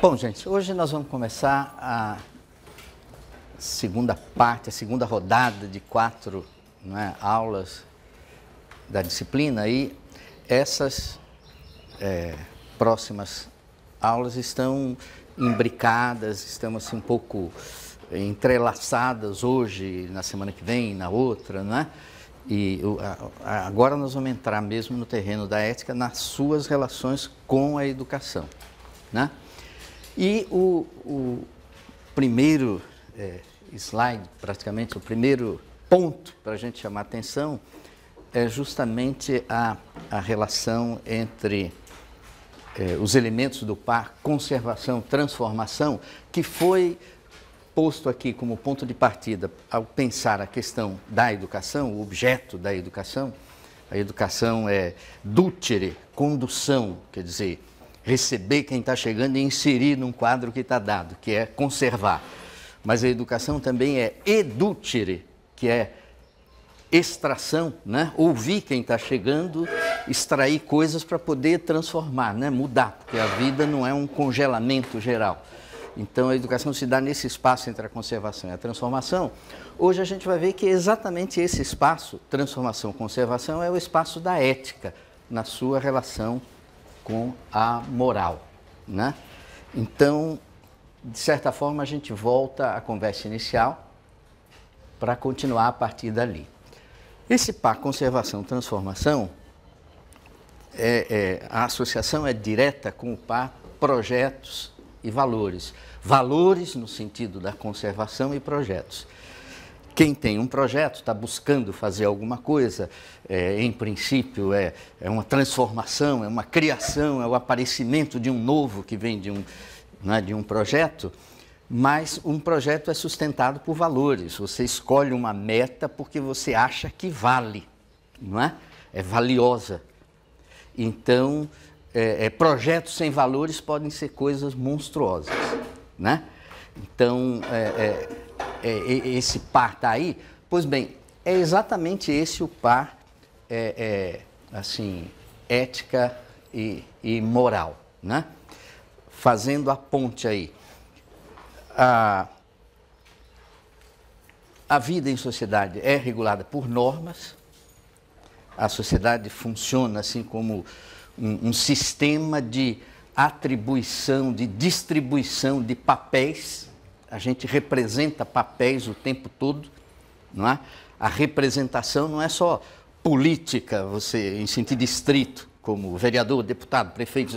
Bom, gente, hoje nós vamos começar a segunda parte, a segunda rodada de quatro né, aulas da disciplina e essas é, próximas aulas estão imbricadas, estão assim um pouco entrelaçadas hoje, na semana que vem, na outra, né? E agora nós vamos entrar mesmo no terreno da ética, nas suas relações com a educação, né? E o, o primeiro é, slide, praticamente o primeiro ponto para a gente chamar atenção, é justamente a, a relação entre é, os elementos do par, conservação, transformação, que foi posto aqui como ponto de partida ao pensar a questão da educação, o objeto da educação. A educação é dútere, condução, quer dizer, receber quem está chegando e inserir num quadro que está dado, que é conservar. Mas a educação também é edutere, que é extração, né? ouvir quem está chegando, extrair coisas para poder transformar, né? mudar, porque a vida não é um congelamento geral. Então a educação se dá nesse espaço entre a conservação e a transformação. Hoje a gente vai ver que é exatamente esse espaço, transformação-conservação, é o espaço da ética na sua relação com a moral, né? Então, de certa forma, a gente volta à conversa inicial para continuar a partir dali. Esse par conservação transformação, é, é, a associação é direta com o par projetos e valores. Valores no sentido da conservação e projetos. Quem tem um projeto, está buscando fazer alguma coisa, é, em princípio é, é uma transformação, é uma criação, é o aparecimento de um novo que vem de um, né, de um projeto, mas um projeto é sustentado por valores. Você escolhe uma meta porque você acha que vale, não é? É valiosa. Então, é, é, projetos sem valores podem ser coisas monstruosas, né? Então, é, é é, esse par está aí? Pois bem, é exatamente esse o par, é, é, assim, ética e, e, moral, né? Fazendo a ponte aí. A, a vida em sociedade é regulada por normas, a sociedade funciona assim como um, um sistema de atribuição, de distribuição de papéis, a gente representa papéis o tempo todo, não é? A representação não é só política, você em sentido estrito, como vereador, deputado, prefeito,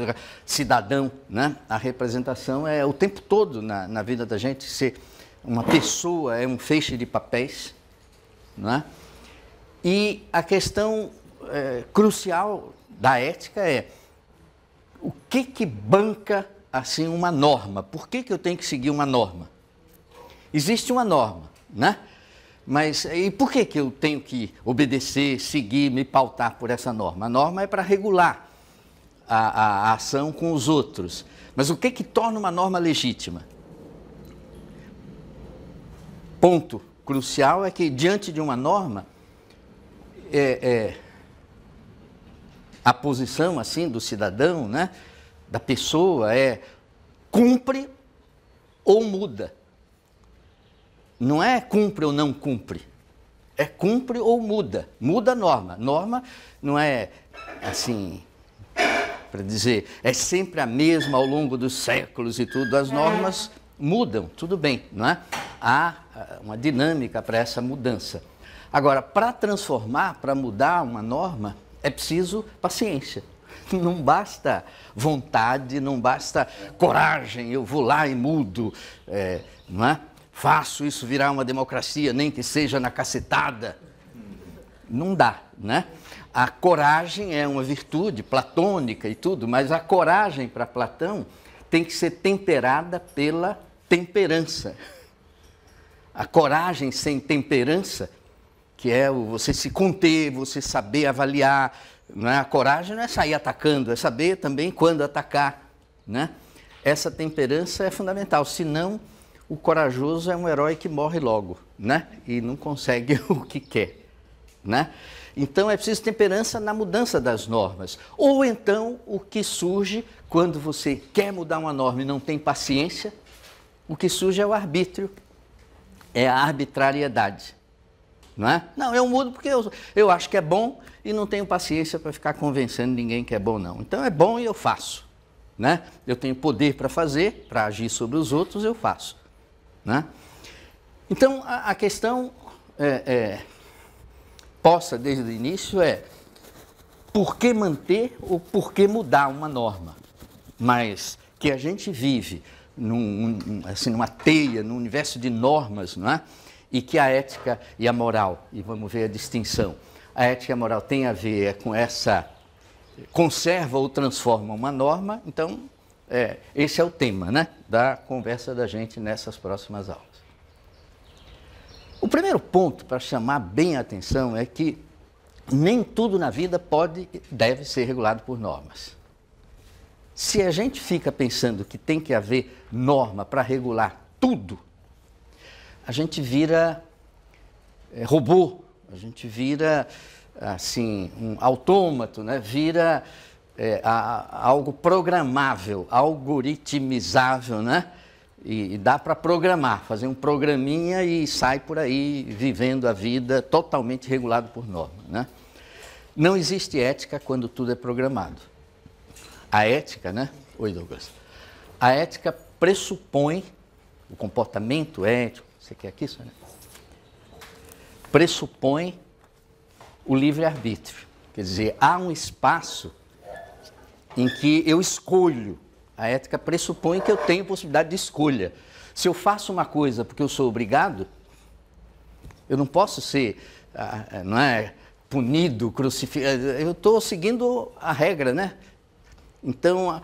cidadão, né? A representação é o tempo todo na, na vida da gente ser uma pessoa, é um feixe de papéis, não é? E a questão é, crucial da ética é o que que banca assim uma norma? Por que que eu tenho que seguir uma norma? Existe uma norma, né? Mas e por que, que eu tenho que obedecer, seguir, me pautar por essa norma? A norma é para regular a, a, a, ação com os outros. Mas o que, que torna uma norma legítima? Ponto crucial é que, diante de uma norma, é, é, a posição assim do cidadão, né, da pessoa, é cumpre ou muda. Não é cumpre ou não cumpre. É cumpre ou muda. Muda a norma. Norma não é assim, para dizer, é sempre a mesma ao longo dos séculos e tudo. As é. normas mudam, tudo bem, não é? Há uma dinâmica para essa mudança. Agora, para transformar, para mudar uma norma, é preciso paciência. Não basta vontade, não basta coragem, eu vou lá e mudo, é, não é? faço isso virar uma democracia, nem que seja na cacetada. Não dá, né? A coragem é uma virtude platônica e tudo, mas a coragem para Platão tem que ser temperada pela temperança. A coragem sem temperança, que é você se conter, você saber avaliar. Né? A coragem não é sair atacando, é saber também quando atacar. Né? Essa temperança é fundamental, senão o corajoso é um herói que morre logo, né? E não consegue o que quer, né? Então é preciso temperança na mudança das normas. Ou então o que surge quando você quer mudar uma norma e não tem paciência, o que surge é o arbítrio, é a arbitrariedade. Não, é? não, eu mudo porque eu, eu acho que é bom e não tenho paciência para ficar convencendo ninguém que é bom, não. Então é bom e eu faço. Né? Eu tenho poder para fazer, para agir sobre os outros, eu faço. Né? Então, a, a questão é, é, posta desde o início é por que manter ou por que mudar uma norma? Mas que a gente vive num, assim, numa teia, num universo de normas, não é? e que a ética e a moral, e vamos ver a distinção, a ética e a moral tem a ver com essa, conserva ou transforma uma norma, então é, esse é o tema né, da conversa da gente nessas próximas aulas. O primeiro ponto para chamar bem a atenção é que nem tudo na vida pode e deve ser regulado por normas. Se a gente fica pensando que tem que haver norma para regular tudo, a gente vira é, robô, a gente vira assim um autômato, né? vira é, a, algo programável, algoritmizável, né? E, e dá para programar, fazer um programinha e sai por aí vivendo a vida totalmente regulado por norma, né? Não existe ética quando tudo é programado. A ética, né? Oi, Douglas. A ética pressupõe o comportamento ético. Você quer aqui, Sônia? Pressupõe o livre-arbítrio. Quer dizer, há um espaço em que eu escolho. A ética pressupõe que eu tenho possibilidade de escolha. Se eu faço uma coisa porque eu sou obrigado, eu não posso ser, ah, ah, não é, punido, crucificado. Eu estou seguindo a regra, né? Então,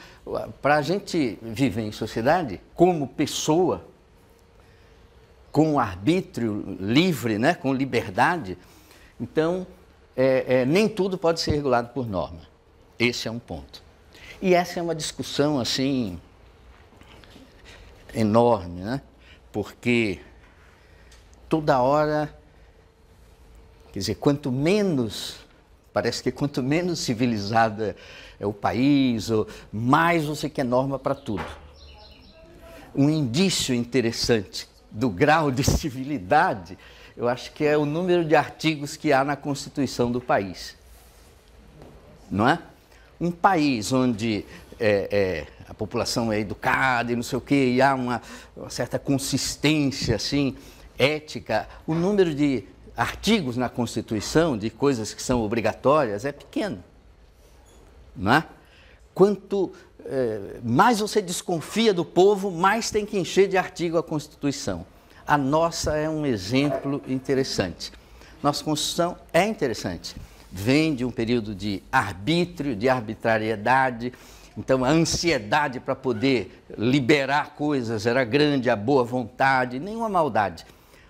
para a gente viver em sociedade, como pessoa, com arbítrio livre, né? com liberdade, então é, é, nem tudo pode ser regulado por norma. Esse é um ponto. E essa é uma discussão assim enorme, né? Porque toda hora, quer dizer, quanto menos parece que quanto menos civilizada é o país, mais você quer norma para tudo. Um indício interessante do grau de civilidade, eu acho que é o número de artigos que há na Constituição do país. Não é? um país onde é, é, a população é educada e não sei o quê, e há uma, uma certa consistência assim, ética, o número de artigos na Constituição, de coisas que são obrigatórias, é pequeno. Não é? Quanto é, mais você desconfia do povo, mais tem que encher de artigo a Constituição. A nossa é um exemplo interessante. Nossa Constituição é interessante vem de um período de arbítrio, de arbitrariedade, então a ansiedade para poder liberar coisas era grande, a boa vontade, nenhuma maldade.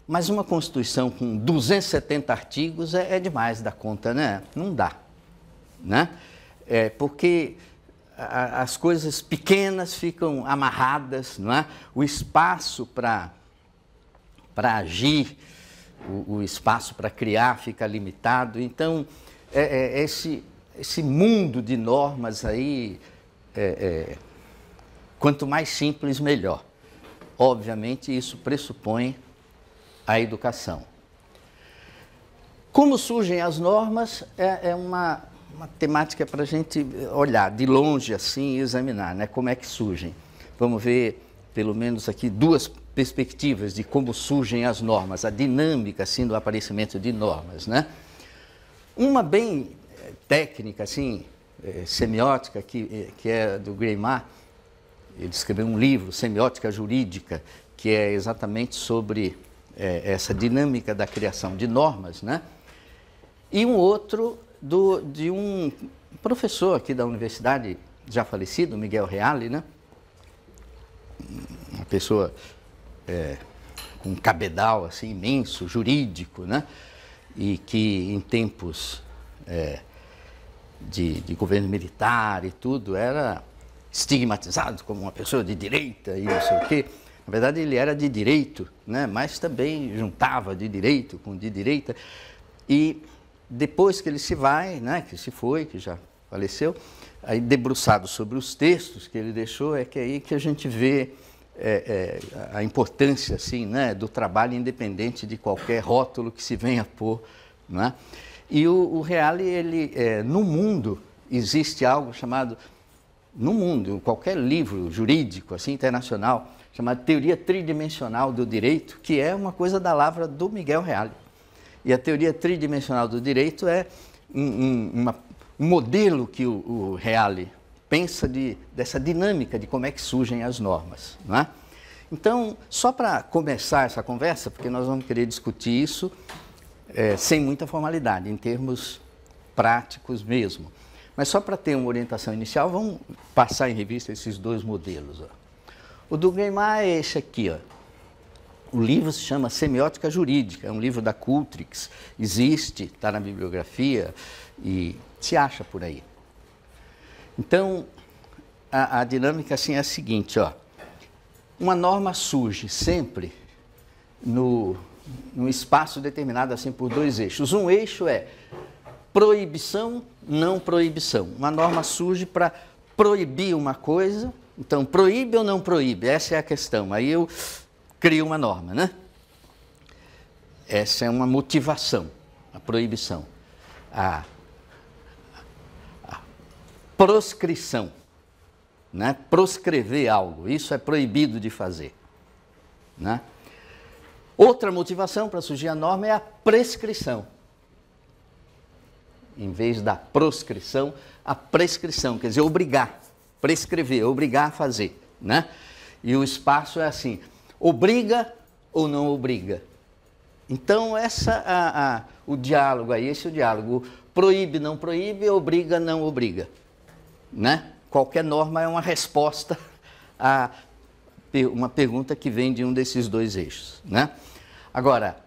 Mas uma Constituição com 270 artigos é, é demais da conta, né? Não dá, né? É porque a, as coisas pequenas ficam amarradas, não é? O espaço para agir, o, o espaço para criar fica limitado. Então, é, é, esse, esse mundo de normas aí, é, é, quanto mais simples, melhor. Obviamente, isso pressupõe a educação. Como surgem as normas é, é uma, uma temática para a gente olhar de longe assim e examinar né, como é que surgem. Vamos ver, pelo menos aqui, duas perspectivas de como surgem as normas, a dinâmica assim, do aparecimento de normas. Né? Uma bem eh, técnica, assim, é, semiótica, que, eh, que é do Greymar, ele escreveu um livro, Semiótica Jurídica, que é exatamente sobre é, essa dinâmica da criação de normas, né? E um outro do, de um professor aqui da universidade, já falecido, Miguel Reale, né? Uma pessoa é, com um cabedal assim, imenso, jurídico, né? e que em tempos é, de, de, governo militar e tudo era estigmatizado como uma pessoa de direita e não sei o quê. Na verdade, ele era de direito, né? mas também juntava de direito com de direita. E depois que ele se vai, né? que se foi, que já faleceu, aí debruçado sobre os textos que ele deixou, é que é aí que a gente vê é, é, a importância assim, né, do trabalho independente de qualquer rótulo que se venha a pôr. Né? E o, o Reale, ele, é, no mundo, existe algo chamado, no mundo, qualquer livro jurídico assim, internacional, chamado Teoria Tridimensional do Direito, que é uma coisa da lavra do Miguel Reale. E a teoria tridimensional do direito é um, um, uma, um modelo que o, o Reale pensa de, dessa dinâmica de como é que surgem as normas. Não é? Então, só para começar essa conversa, porque nós vamos querer discutir isso é, sem muita formalidade, em termos práticos mesmo. Mas só para ter uma orientação inicial, vamos passar em revista esses dois modelos. Ó. O do Guimar é esse aqui. Ó. O livro se chama Semiótica Jurídica, é um livro da Cultrix, existe, está na bibliografia e se acha por aí. Então, a, a dinâmica assim é a seguinte, ó. Uma norma surge sempre no, num espaço determinado assim por dois eixos. Um eixo é proibição, não proibição. Uma norma surge para proibir uma coisa, então proíbe ou não proíbe? Essa é a questão. Aí eu crio uma norma, né? Essa é uma motivação, a proibição. A proscrição, né? proscrever algo, isso é proibido de fazer. Né? Outra motivação para surgir a norma é a prescrição. Em vez da proscrição, a prescrição, quer dizer, obrigar, prescrever, obrigar a fazer. Né? E o espaço é assim: obriga ou não obriga. Então, essa, a, a, o diálogo aí, esse é o diálogo. Proíbe, não proíbe, obriga, não obriga né? Qualquer norma é uma resposta a uma pergunta que vem de um desses dois eixos, né? Agora,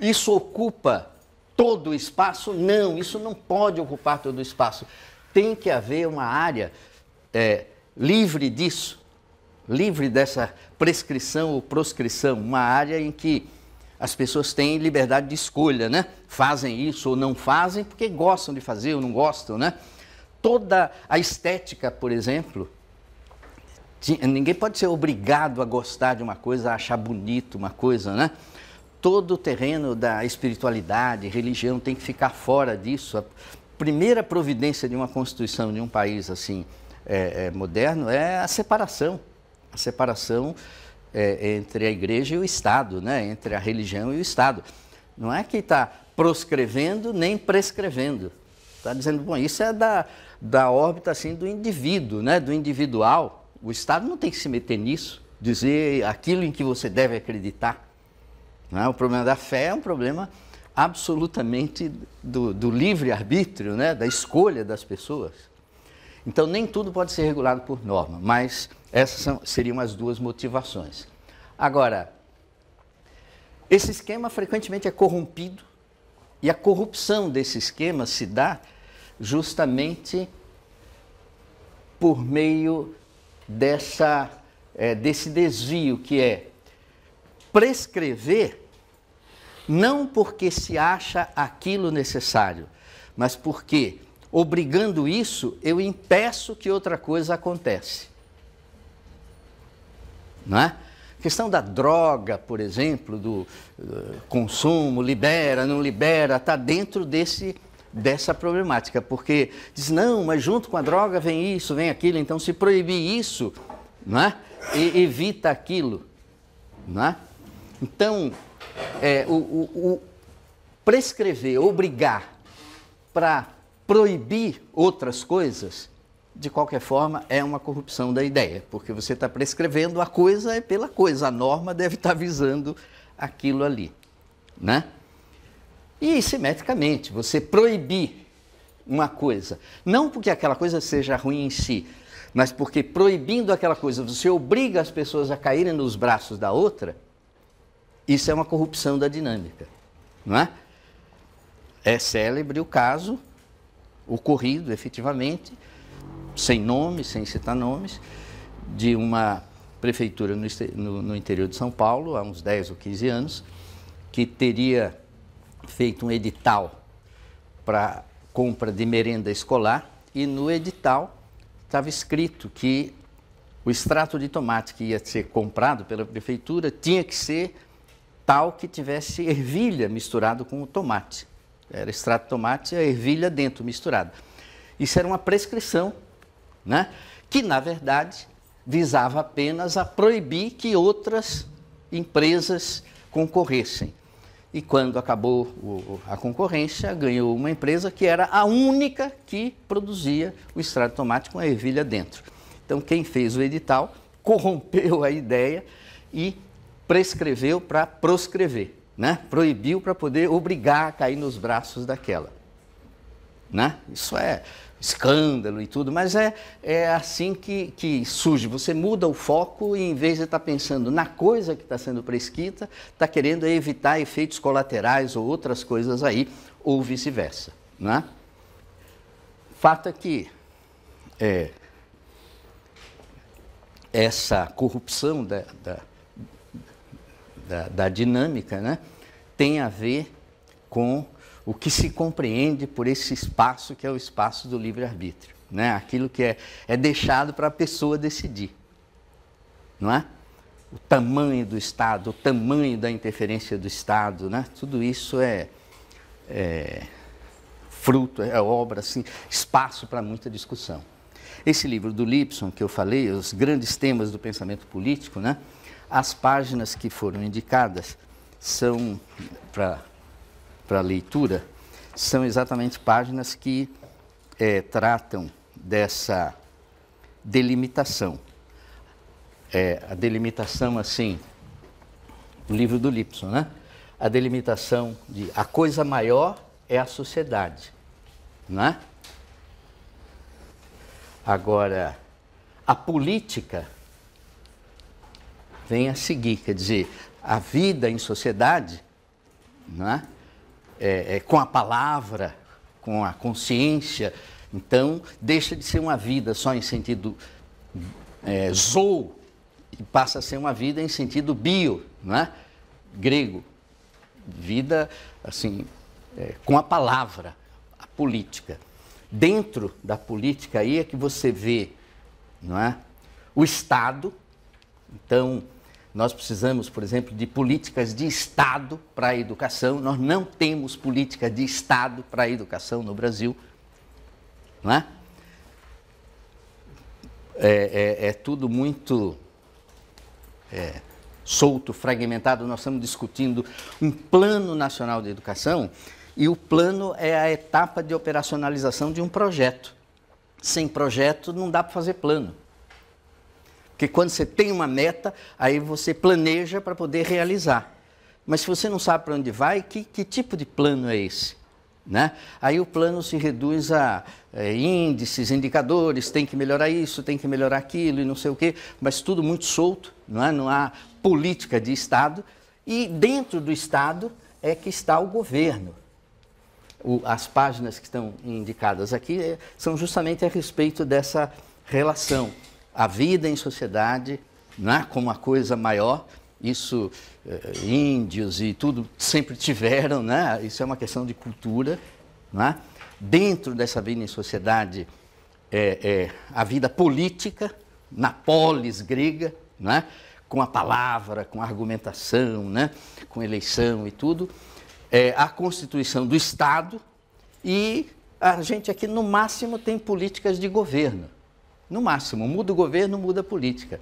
isso ocupa todo o espaço? Não, isso não pode ocupar todo o espaço. Tem que haver uma área é, livre disso, livre dessa prescrição ou proscrição, uma área em que as pessoas têm liberdade de escolha, né? Fazem isso ou não fazem porque gostam de fazer ou não gostam, né? toda a estética, por exemplo. Ninguém pode ser obrigado a gostar de uma coisa, a achar bonito uma coisa, né? Todo o terreno da espiritualidade, religião tem que ficar fora disso. A primeira providência de uma constituição de um país assim é, é, moderno é a separação, a separação é, entre a igreja e o Estado, né? Entre a religião e o Estado. Não é que está proscrevendo nem prescrevendo Está dizendo, bom, isso é da, da órbita assim do indivíduo, né? do individual. O Estado não tem que se meter nisso, dizer aquilo em que você deve acreditar. Né? O problema da fé é um problema absolutamente do, do livre-arbítrio, né? da escolha das pessoas. Então, nem tudo pode ser regulado por norma, mas essas são, seriam as duas motivações. Agora, esse esquema frequentemente é corrompido e a corrupção desse esquema se dá justamente por meio dessa, é, desse desvio que é prescrever, não porque se acha aquilo necessário, mas porque, obrigando isso, eu impeço que outra coisa acontece. Não é? A questão da droga, por exemplo, do consumo, libera, não libera, está dentro desse dessa problemática, porque diz, não, mas junto com a droga vem isso, vem aquilo, então se proibir isso, né, e, evita aquilo. Né? Então, é, o, o, o prescrever, obrigar para proibir outras coisas de qualquer forma, é uma corrupção da ideia, porque você está prescrevendo a coisa é pela coisa, a norma deve estar tá visando aquilo ali, né? E simetricamente, você proibir uma coisa, não porque aquela coisa seja ruim em si, mas porque proibindo aquela coisa você obriga as pessoas a caírem nos braços da outra, isso é uma corrupção da dinâmica, não é? É célebre o caso, ocorrido efetivamente, sem nome, sem citar nomes, de uma prefeitura no, no, no interior de São Paulo, há uns 10 ou 15 anos, que teria feito um edital para compra de merenda escolar e no edital estava escrito que o extrato de tomate que ia ser comprado pela prefeitura tinha que ser tal que tivesse ervilha misturado com o tomate. Era extrato de tomate e a ervilha dentro misturada. Isso era uma prescrição né? que na verdade visava apenas a proibir que outras empresas concorressem. E quando acabou o, a concorrência, ganhou uma empresa que era a única que produzia o extrato de tomate com a ervilha dentro. Então, quem fez o edital corrompeu a ideia e prescreveu para proscrever, né? proibiu para poder obrigar a cair nos braços daquela. Né? Isso é escândalo e tudo, mas é, é assim que, que surge. Você muda o foco e, em vez de estar tá pensando na coisa que está sendo prescrita, está querendo evitar efeitos colaterais ou outras coisas aí, ou vice-versa. Né? Fato é que é, essa corrupção da, da, da, da dinâmica né, tem a ver com o que se compreende por esse espaço que é o espaço do livre-arbítrio, né? aquilo que é, é deixado para a pessoa decidir, não é? O tamanho do Estado, o tamanho da interferência do Estado, né? tudo isso é, é fruto, é obra, assim, espaço para muita discussão. Esse livro do Lipson que eu falei, os grandes temas do pensamento político, né? as páginas que foram indicadas são para para leitura são exatamente páginas que é, tratam dessa delimitação. É, a delimitação, assim, o livro do Lipson, né? A delimitação de a coisa maior é a sociedade, né? Agora, a política vem a seguir, quer dizer, a vida em sociedade, né? é, é, com a palavra, com a consciência, então deixa de ser uma vida só em sentido é, zoo e passa a ser uma vida em sentido bio, né? grego. Vida, assim, é, com a palavra, a política. Dentro da política aí é que você vê não é? o Estado, então nós precisamos, por exemplo, de políticas de Estado para a educação. Nós não temos política de Estado para a educação no Brasil. Não é? É, é, é tudo muito é, solto, fragmentado. Nós estamos discutindo um plano nacional de educação e o plano é a etapa de operacionalização de um projeto. Sem projeto não dá para fazer plano. Porque quando você tem uma meta, aí você planeja para poder realizar. Mas se você não sabe para onde vai, que, que tipo de plano é esse? Né? Aí o plano se reduz a é, índices, indicadores, tem que melhorar isso, tem que melhorar aquilo e não sei o quê, mas tudo muito solto, não, é? não há política de Estado. E dentro do Estado é que está o governo. O, as páginas que estão indicadas aqui é, são justamente a respeito dessa relação a vida em sociedade né, como uma coisa maior. Isso eh, índios e tudo sempre tiveram, né? Isso é uma questão de cultura, né? Dentro dessa vida em sociedade, é, é, a vida política na polis grega, né? com a palavra, com a argumentação, né? com eleição e tudo, é, a constituição do Estado e a gente aqui no máximo tem políticas de governo. No máximo. Muda o governo, muda a política.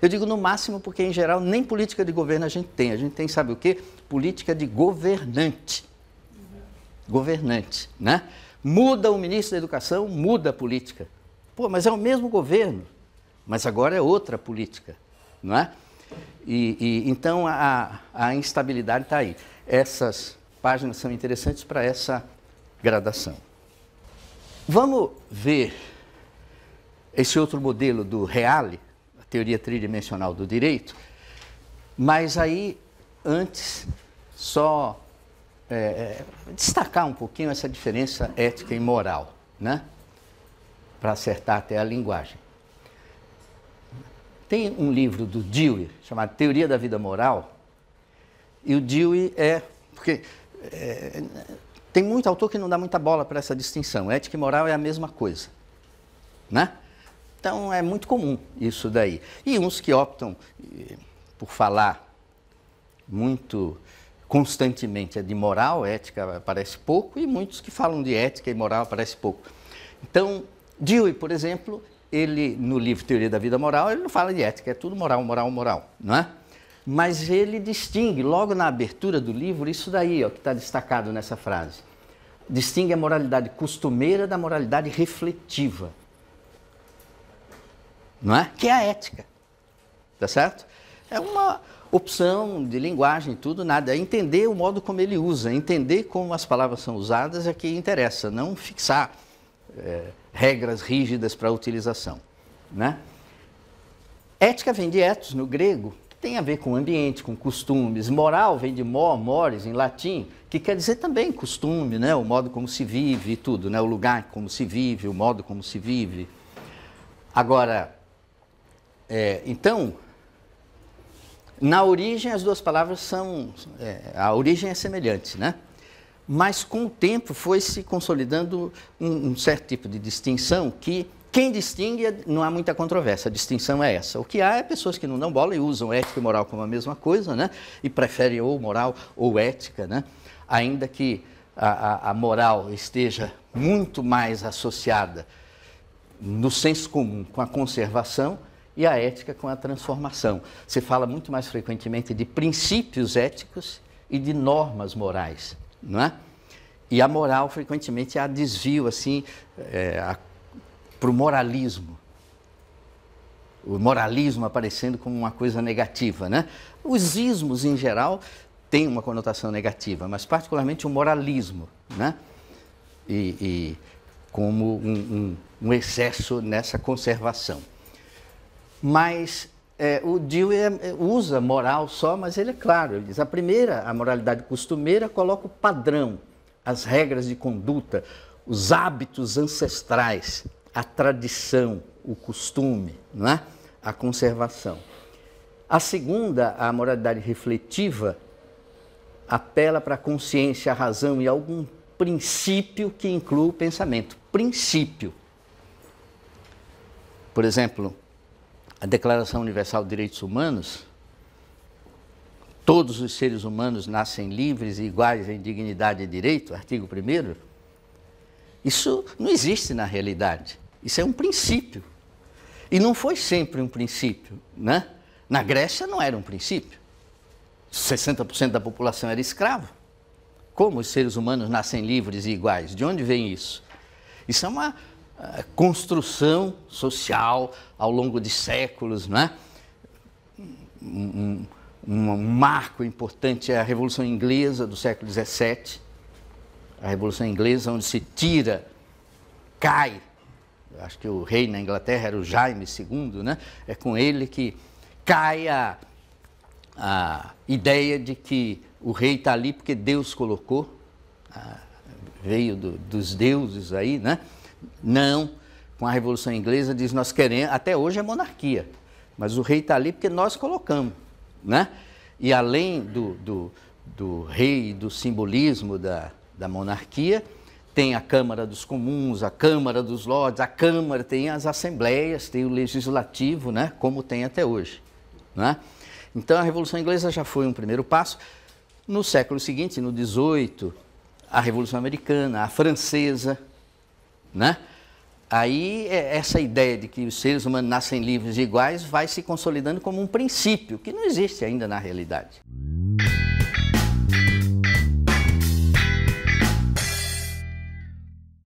Eu digo no máximo porque, em geral, nem política de governo a gente tem. A gente tem, sabe o quê? Política de governante. Governante, né? Muda o ministro da Educação, muda a política. Pô, mas é o mesmo governo, mas agora é outra política, não é? E, e então a, a instabilidade está aí. Essas páginas são interessantes para essa gradação. Vamos ver esse outro modelo do Reale, a teoria tridimensional do direito, mas aí, antes, só é, é destacar um pouquinho essa diferença ética e moral, né? para acertar até a linguagem. Tem um livro do Dewey chamado Teoria da Vida Moral, e o Dewey é. Porque é, tem muito autor que não dá muita bola para essa distinção. Ética e moral é a mesma coisa. Né? Então é muito comum isso daí. E uns que optam eh, por falar muito constantemente é de moral, ética aparece pouco, e muitos que falam de ética e moral aparece pouco. Então, Dewey, por exemplo, ele no livro Teoria da Vida Moral, ele não fala de ética, é tudo moral, moral, moral, não é? Mas ele distingue, logo na abertura do livro, isso daí ó, que está destacado nessa frase. Distingue a moralidade costumeira da moralidade refletiva não é? Que é a ética, tá certo? É uma opção de linguagem, tudo, nada. É entender o modo como ele usa, entender como as palavras são usadas é que interessa, não fixar é, regras rígidas para a utilização, né? Ética vem de etos no grego, que tem a ver com ambiente, com costumes. Moral vem de mor, mores em latim, que quer dizer também costume, né? O modo como se vive e tudo, né? O lugar como se vive, o modo como se vive. Agora, é, então, na origem as duas palavras são, é, a origem é semelhante, né? Mas com o tempo foi se consolidando um, um certo tipo de distinção que quem distingue é, não há muita controvérsia, a distinção é essa. O que há é pessoas que não dão bola e usam ética e moral como a mesma coisa, né? E preferem ou moral ou ética, né? Ainda que a, a, a moral esteja muito mais associada no senso comum com a conservação, e a ética com a transformação. Se fala muito mais frequentemente de princípios éticos e de normas morais, não é? E a moral frequentemente há desvio assim é, para o moralismo. O moralismo aparecendo como uma coisa negativa, né? Os ismos em geral têm uma conotação negativa, mas particularmente o moralismo, né? E, e como um, um, um excesso nessa conservação. Mas é, o Dewey é, é, usa moral só, mas ele é claro. Ele diz: a primeira, a moralidade costumeira, coloca o padrão, as regras de conduta, os hábitos ancestrais, a tradição, o costume, né? a conservação. A segunda, a moralidade refletiva, apela para a consciência, a razão e algum princípio que inclua o pensamento. Princípio. Por exemplo, a Declaração Universal de Direitos Humanos, todos os seres humanos nascem livres e iguais em dignidade e direito, artigo 1 isso não existe na realidade. Isso é um princípio. E não foi sempre um princípio, né? Na Grécia não era um princípio. 60% da população era escravo. Como os seres humanos nascem livres e iguais? De onde vem isso? Isso é uma eh, construção social ao longo de séculos, né? Um, um, um marco importante é a Revolução Inglesa do século XVII, a Revolução Inglesa onde se tira, cai, acho que o rei na Inglaterra era o Jaime II, né? É com ele que cai a, a ideia de que o rei está ali porque Deus colocou, ah, veio do, dos deuses aí, né? Não. Com a Revolução Inglesa diz nós queremos, até hoje é monarquia, mas o rei está ali porque nós colocamos, né? E além do, do, do rei, do simbolismo da, da monarquia, tem a Câmara dos Comuns, a Câmara dos Lordes, a Câmara, tem as assembleias, tem o legislativo, né? Como tem até hoje, né? Então a Revolução Inglesa já foi um primeiro passo. No século seguinte, no 18, a Revolução Americana, a Francesa, né? Aí é, essa ideia de que os seres humanos nascem livres e iguais vai se consolidando como um princípio que não existe ainda na realidade.